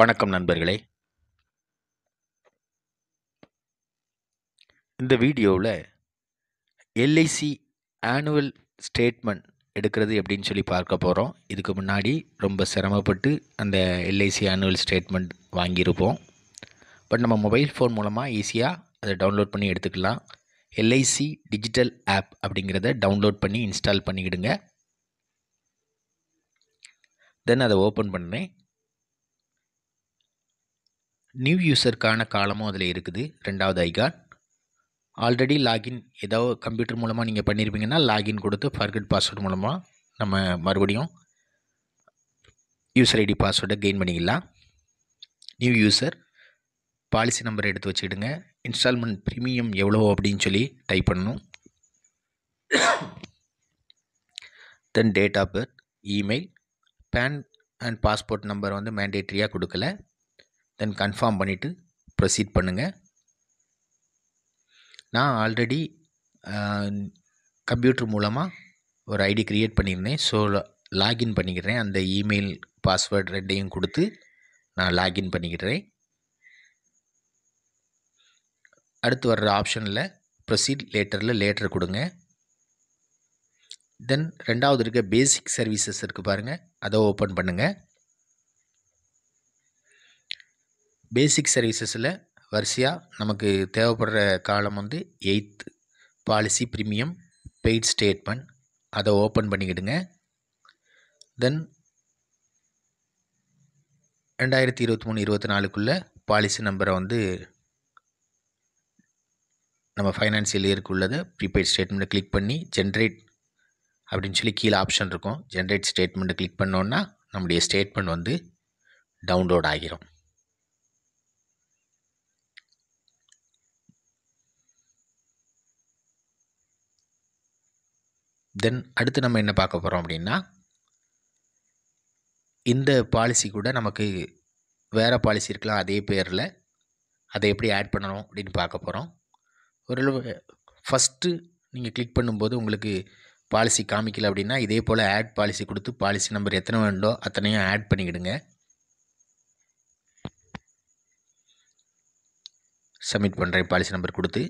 வணக்கம் நண்பர்களே இந்த வீடியோவில் எல்ஐசி ஆனுவல் ஸ்டேட்மெண்ட் எடுக்கிறது எப்படின்னு சொல்லி பார்க்க போகிறோம் இதுக்கு முன்னாடி ரொம்ப சிரமப்பட்டு அந்த எல்ஐசி ஆனுவல் ஸ்டேட்மெண்ட் வாங்கியிருப்போம் பட் நம்ம மொபைல் ஃபோன் மூலமாக ஈஸியாக அதை டவுன்லோட் பண்ணி எடுத்துக்கலாம் எல்ஐசி டிஜிட்டல் ஆப் அப்படிங்கிறத டவுன்லோட் பண்ணி இன்ஸ்டால் பண்ணிக்கிடுங்க தென் அதை ஓப்பன் பண்ணேன் நியூ யூஸருக்கான காலமும் அதில் இருக்குது ரெண்டாவது ஐகான் ஆல்ரெடி லாகின் ஏதோ கம்ப்யூட்டர் மூலமாக நீங்கள் பண்ணியிருப்பீங்கன்னா லாகின் கொடுத்து ஃபர்கட் பாஸ்வேர்டு மூலமாக நம்ம மறுபடியும் யூசர் ஐடி பாஸ்வேர்டை கெயின் பண்ணிக்கலாம் நியூ யூசர் பாலிசி நம்பரை எடுத்து வச்சுக்கிடுங்க இன்ஸ்டால்மெண்ட் ப்ரீமியம் எவ்வளோ அப்படின்னு சொல்லி டைப் பண்ணணும் then date of birth email PAN and passport number வந்து மேண்டேட்ரியாக கொடுக்கல தென் கன்ஃபார்ம் பண்ணிவிட்டு ப்ரொசீட் பண்ணுங்கள் நான் ஆல்ரெடி கம்ப்யூட்டர் மூலமாக ஒரு ஐடி க்ரியேட் பண்ணியிருந்தேன் ஸோ லாகின் பண்ணிக்கிறேன் அந்த இமெயில் பாஸ்வேர்டு ரெண்டையும் கொடுத்து நான் லாகின் பண்ணிக்கிறேன் அடுத்து வர்ற ஆப்ஷனில் ப்ரொசீட் லேட்டரில் லேட்டர் கொடுங்க தென் ரெண்டாவது இருக்க பேசிக் சர்வீசஸ் இருக்குது பாருங்கள் அதை ஓப்பன் பண்ணுங்கள் பேசிக் சர்வீசஸில் வரிசையாக நமக்கு தேவைப்படுற காலம் வந்து eighth policy premium paid statement அதை ஓப்பன் பண்ணிக்கிடுங்க தென் ரெண்டாயிரத்தி இருபத்தி மூணு இருபத்தி நாலுக்குள்ளே பாலிசி நம்பரை வந்து நம்ம ஃபைனான்சியல் இயருக்கு உள்ளது ப்ரீபெய்ட் ஸ்டேட்மெண்ட்டை கிளிக் பண்ணி ஜென்ரேட் அப்படின்னு சொல்லி கீழே ஆப்ஷன் இருக்கும் ஜென்ரேட் ஸ்டேட்மெண்ட்டை கிளிக் பண்ணோன்னா நம்முடைய ஸ்டேட்மெண்ட் வந்து டவுன்லோட் ஆகிரும் தென் அடுத்து நம்ம என்ன பார்க்க போகிறோம் அப்படின்னா இந்த பாலிசி கூட நமக்கு வேறு பாலிசி இருக்கலாம் அதே பேரில் அதை எப்படி ஆட் பண்ணணும் அப்படின்னு பார்க்க போகிறோம் ஓரளவு ஃபஸ்ட்டு நீங்கள் கிளிக் பண்ணும்போது உங்களுக்கு பாலிசி காமிக்கல அப்படின்னா இதே போல் ஆட் பாலிசி கொடுத்து பாலிசி நம்பர் எத்தனை வேண்டோ அத்தனையும் ஆட் பண்ணிக்கிடுங்க சப்மிட் பண்ணுறேன் பாலிசி நம்பர் கொடுத்து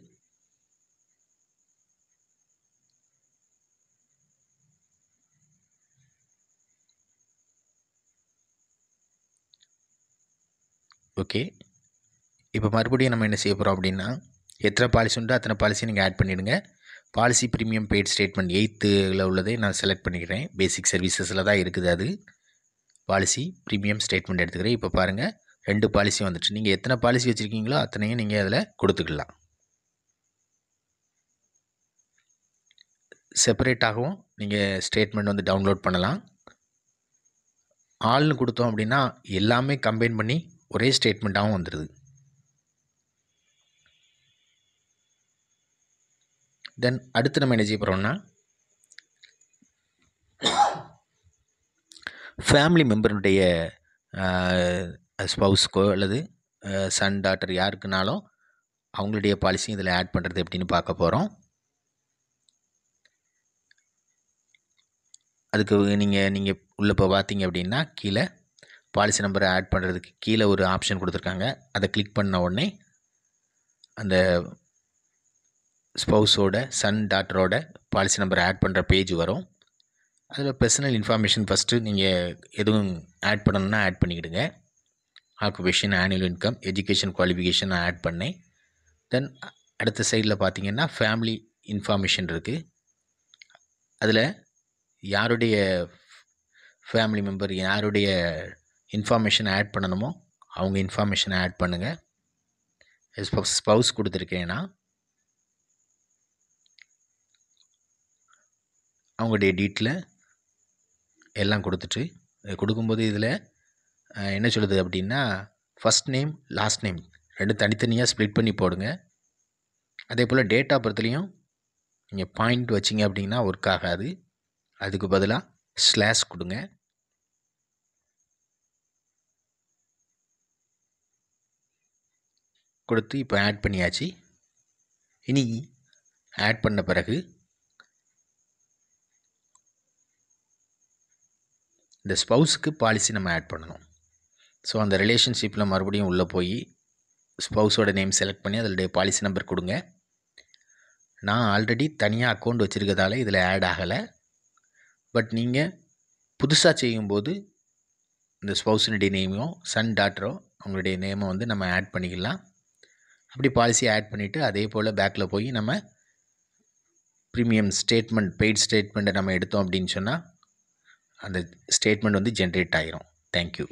ஓகே இப்போ மறுபடியும் நம்ம என்ன செய்ய போகிறோம் அப்படின்னா எத்தனை பாலிசி உண்டோ அத்தனை பாலிசி நீங்கள் ஆட் பண்ணிவிடுங்க பாலிசி ப்ரீமியம் பெய்ட் ஸ்டேட்மெண்ட் எயித்தில் உள்ளதே நான் செலக்ட் பண்ணிக்கிறேன் பேசிக் சர்வீசஸில் தான் இருக்குது அது பாலிசி ப்ரீமியம் ஸ்டேட்மெண்ட் எடுத்துக்கிறேன் இப்போ பாருங்கள் ரெண்டு பாலிசி வந்துட்டு நீங்கள் எத்தனை பாலிசி வச்சுருக்கீங்களோ அத்தனையும் நீங்கள் அதில் கொடுத்துக்கலாம் செப்பரேட்டாகவும் நீங்கள் ஸ்டேட்மெண்ட் வந்து டவுன்லோட் பண்ணலாம் ஆள்னு கொடுத்தோம் அப்படின்னா எல்லாமே கம்பைன் பண்ணி ஒரே ஸ்டேட்மெண்ட்டாகவும் வந்துடுது தென் அடுத்து நம்ம என்ன செய்ய போகிறோம்னா ஃபேமிலி மெம்பருடைய ஸ்பவுஸ்க்கோ அல்லது சன் டாட்டர் யாருக்குனாலும் அவங்களுடைய பாலிசியும் இதில் ஆட் பண்ணுறது எப்படின்னு பார்க்க போகிறோம் அதுக்கு நீங்கள் நீங்கள் உள்ளே இப்போ பார்த்தீங்க அப்படின்னா கீழே பாலிசி நம்பரை ஆட் பண்ணுறதுக்கு கீழே ஒரு ஆப்ஷன் கொடுத்துருக்காங்க அதை கிளிக் பண்ண உடனே அந்த ஸ்பௌஸோட சன் டாக்டரோட பாலிசி நம்பரை ஆட் பண்ணுற பேஜ் வரும் அதில் பர்சனல் இன்ஃபர்மேஷன் ஃபஸ்ட்டு நீங்கள் எதுவும் ஆட் பண்ணணும்னா ஆட் பண்ணிக்கிடுங்க occupation annual income education qualification add பண்ணேன் தென் அடுத்த சைடில் பார்த்தீங்கன்னா ஃபேமிலி இன்ஃபர்மேஷன் இருக்குது அதில் யாருடைய ஃபேமிலி மெம்பர் யாருடைய இன்ஃபார்மேஷன் ஆட் பண்ணணுமோ அவங்க இன்ஃபார்மேஷனை ஆட் பண்ணுங்கள் ஸ்பவுஸ் கொடுத்துருக்கேன்னா அவங்களுடைய டீட்டில் எல்லாம் கொடுத்துட்டு கொடுக்கும்போது இதில் என்ன சொல்லுது அப்படின்னா ஃபஸ்ட் நேம் லாஸ்ட் நேம் ரெண்டு தனித்தனியாக ஸ்ப்ளிட் பண்ணி போடுங்க அதே போல் டேட் ஆஃப் பர்த்லேயும் நீங்கள் பாயிண்ட் வச்சிங்க அப்படின்னா ஒர்க் ஆகாது அதுக்கு பதிலாக ஸ்லாஷ் கொடுங்க கொடுத்து இப்போ ஆட் பண்ணியாச்சு இனி ஆட் பண்ண பிறகு இந்த ஸ்பவுஸுக்கு பாலிசி நம்ம ஆட் பண்ணணும் ஸோ அந்த ரிலேஷன்ஷிப்பில் மறுபடியும் உள்ளே போய் ஸ்பவுஸோட நேம் செலக்ட் பண்ணி அதனுடைய பாலிசி நம்பர் கொடுங்க நான் ஆல்ரெடி தனியாக அக்கௌண்ட் வச்சுருக்கதால இதில் ஆட் ஆகலை பட் நீங்கள் புதுசாக செய்யும்போது இந்த ஸ்பவுஸினுடைய நேமோ சன் டாட்டரோ அவங்களுடைய நேமோ வந்து நம்ம ஆட் பண்ணிக்கலாம் அப்படி பாலிசியை ஆட் பண்ணிவிட்டு அதே போல் பேக்கில் போய் நம்ம ப்ரீமியம் ஸ்டேட்மெண்ட் பெய்ட் ஸ்டேட்மெண்ட்டை நம்ம எடுத்தோம் அப்படின்னு சொன்னால் அந்த ஸ்டேட்மெண்ட் வந்து ஜென்ரேட் ஆகிரும் தேங்க்யூ